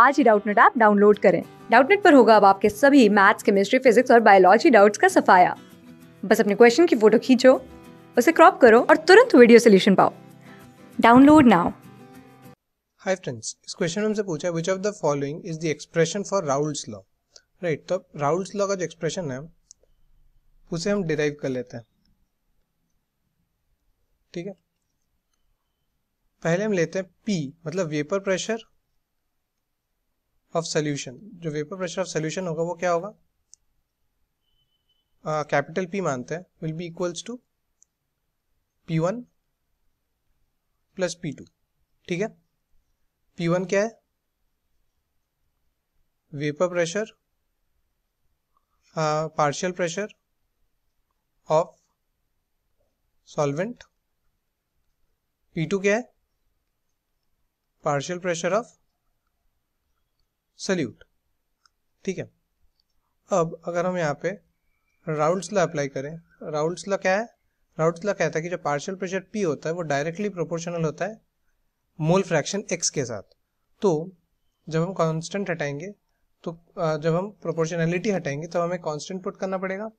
आज ही Doubtnut app download करें डाउटनेट पर होगा अब आपके सभी मैथ्स केमिस्ट्री फिजिक्स और बायोलॉजी डाउट्स का सफाया बस अपने क्वेश्चन की फोटो खींचो उसे क्रॉप करो और तुरंत वीडियो सोल्यूशन पाओ डाउनलोड नाउ हाय फ्रेंड्स इस क्वेश्चन में हमसे पूछा है which of the following is the expression for Raoult's law right तो राउल्स लॉ का जो एक्सप्रेशन है उसे हम डिराइव कर लेते हैं ठीक है पहले हम लेते हैं पी मतलब वेपर प्रेशर ऑफ सोल्यूशन जो वेपर प्रेशर ऑफ सोल्यूशन होगा वो क्या होगा कैपिटल पी मानते हैं will be equals to P one plus P two ठीक है पी वन क्या है vapour pressure partial pressure of solvent P two क्या है पार्शियल प्रेशर ऑफ सल्यूट ठीक है अब अगर हम यहाँ पे राउल्स लॉ अप्लाई करें राउल्स लॉ क्या है राउल्स लॉ कहता है कि जो पार्शियल प्रेशर पी होता है वो डायरेक्टली प्रोपोर्शनल होता है मोल फ्रैक्शन एक्स के साथ तो जब हम कांस्टेंट हटाएंगे तो जब हम प्रोपोर्शनैलिटी हटाएंगे तो हमें कांस्टेंट पुट करना पड़ेगा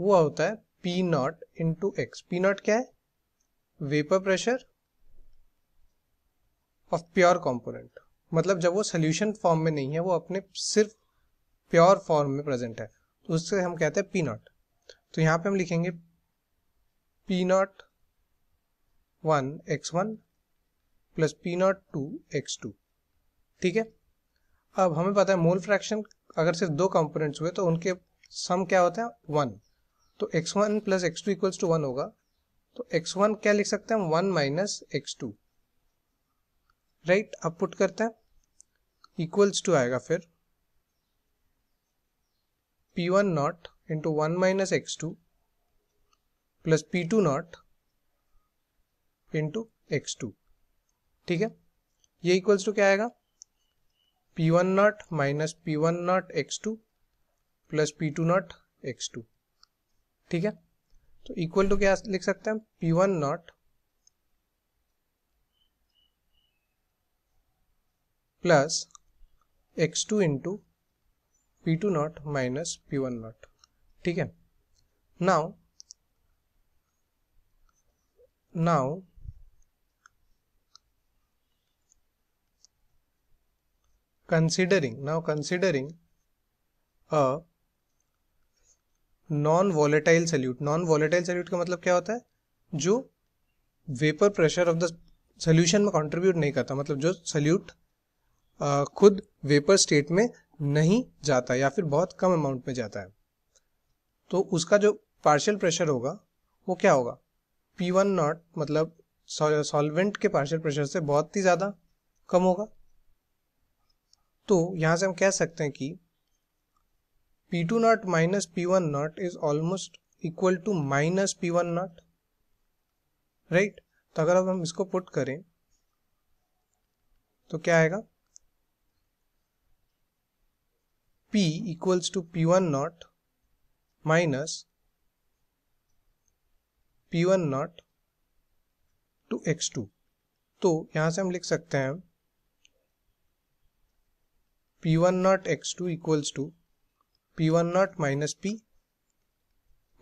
वो होता है P naught into X P naught क्या है vapour pressure of pure component मतलब जब वो सोल्यूशन फॉर्म में नहीं है वो अपने सिर्फ प्योर फॉर्म में प्रेजेंट है तो उससे हम कहते हैं पी नॉट तो यहाँ पे हम लिखेंगे P naught one X one plus P naught two X two ठीक है अब हमें पता है मोल फ्रैक्शन अगर सिर्फ दो कंपोनेंट्स हुए तो उनके सम क्या होता है वन तो X one plus X two equals to one होगा तो एक्स वन क्या लिख सकते हैं one minus X two right अब पुट करते हैं इक्वल्स टू आएगा फिर P one naught into one minus X two plus P two naught into X two ठीक है ये इक्वल्स टू क्या आएगा P one naught minus P one naught X two plus P two naught X two ठीक है तो equal to क्या लिख सकते हैं P one naught plus X two into P two naught minus P one naught ठीक है now now considering now considering a non volatile solute non volatile solute का मतलब क्या होता है जो vapour pressure of the solution में contribute नहीं करता मतलब जो सल्यूट खुद वेपर स्टेट में नहीं जाता या फिर बहुत कम अमाउंट में जाता है तो उसका जो पार्शियल प्रेशर होगा वो क्या होगा पी वन नॉट मतलब सॉल्वेंट के पार्शियल प्रेशर से बहुत ही ज़्यादा कम होगा तो यहां से हम कह सकते हैं कि P two naught minus P one naught is almost equal to minus P one naught right तो अगर अब हम इसको पुट करें तो क्या आएगा P equals to P1 naught minus P1 naught two X two तो यहां से हम लिख सकते हैं P one naught X two equals to P one naught minus P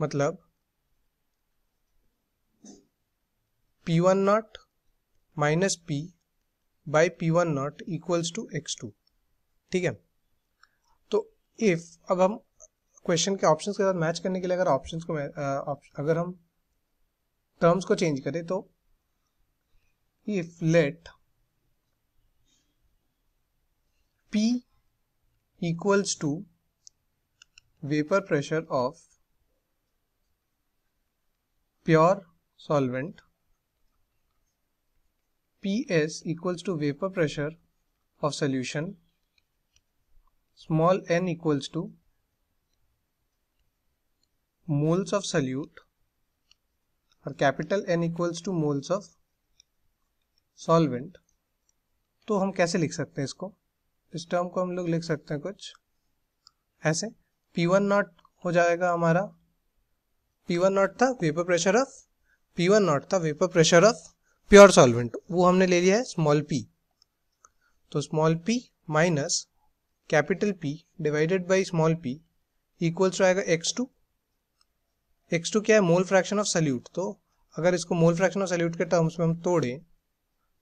मतलब P one naught minus P by P one naught equals to X two ठीक है इफ अब हम क्वेश्चन के ऑप्शंस के साथ मैच करने के लिए अगर ऑप्शंस को अगर हम टर्म्स को चेंज करें तो if let P equals to vapour pressure of pure P S equals to vapour pressure of solution small n equals to moles of solute और capital N equals to moles of solvent तो हम कैसे लिख सकते हैं इसको इस term को हम लोग लिख सकते हैं कुछ ऐसे P1 वन नॉट हो जाएगा हमारा P1 वन नॉट था vapour pressure of P1 one naught था vapour pressure of pure solvent वो हमने ले लिया है स्मॉल p तो small p minus capital P divided by small P equals to आएगा टू क्या है मोल फ्रैक्शन ऑफ सल्यूट तो अगर इसको मोल फ्रैक्शन ऑफ सल्यूट के टर्म्स में हम तोड़ें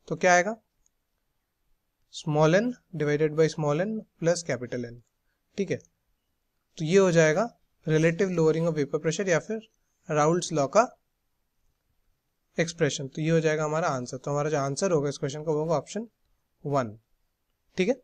तो क्या आएगा small N divided by small N plus capital N ठीक है तो ये हो जाएगा relative lowering of vapour pressure या फिर राउल्स लॉ का एक्सप्रेशन तो ये हो जाएगा हमारा आंसर तो हमारा जो आंसर होगा इस क्वेश्चन का वो होगा ऑप्शन वन ठीक है